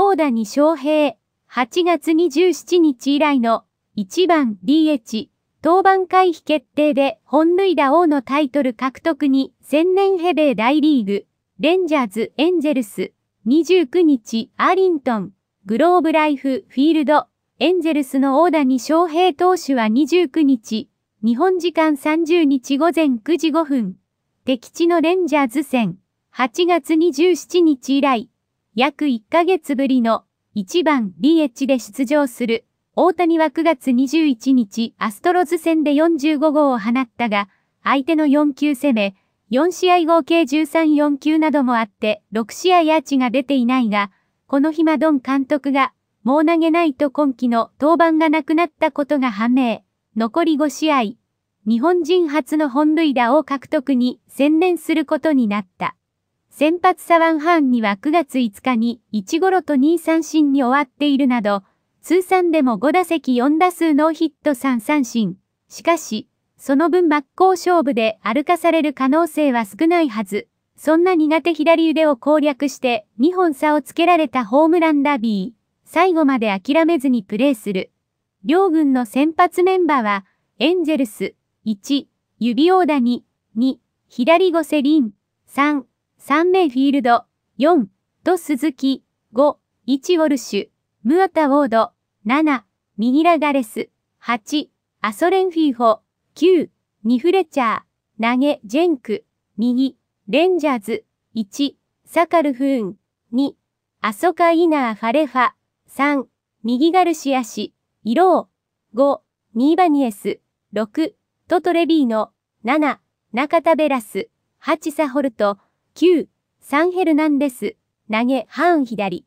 大谷翔平、8月27日以来の1番 DH、登板回避決定で本塁打王のタイトル獲得に千年ヘベー大リーグ、レンジャーズ・エンゼルス、29日、アリントン、グローブライフ・フィールド、エンゼルスの大谷翔平投手は29日、日本時間30日午前9時5分、敵地のレンジャーズ戦、8月27日以来、約1ヶ月ぶりの1番 DH で出場する大谷は9月21日アストロズ戦で45号を放ったが、相手の4球攻め、4試合合計13-4球などもあって6試合アーチが出ていないが、この日マドン監督がもう投げないと今季の登板がなくなったことが判明。残り5試合、日本人初の本塁打を獲得に専念することになった。先発左腕ンには9月5日に1ゴロと2三振に終わっているなど、通算でも5打席4打数ノーヒット3三振。しかし、その分真っ向勝負で歩かされる可能性は少ないはず。そんな苦手左腕を攻略して2本差をつけられたホームランダビー。最後まで諦めずにプレーする。両軍の先発メンバーは、エンゼルス、1、指大谷、2、左ゴセリン、3、3名フィールド、4、と鈴木、5、1ウォルシュ、ムアタウォード、7、ミギラガレス、8、アソレンフィーホ、9、ニフレチャー、投げ、ジェンク、右、レンジャーズ、1、サカルフーン、2、アソカイナーファレファ、3、右ガルシアシ、イロー、5、ニーバニエス、6、トトレビーノ、7、カタベラス、8サホルト、9、サンヘルナンデス、投げ、半左。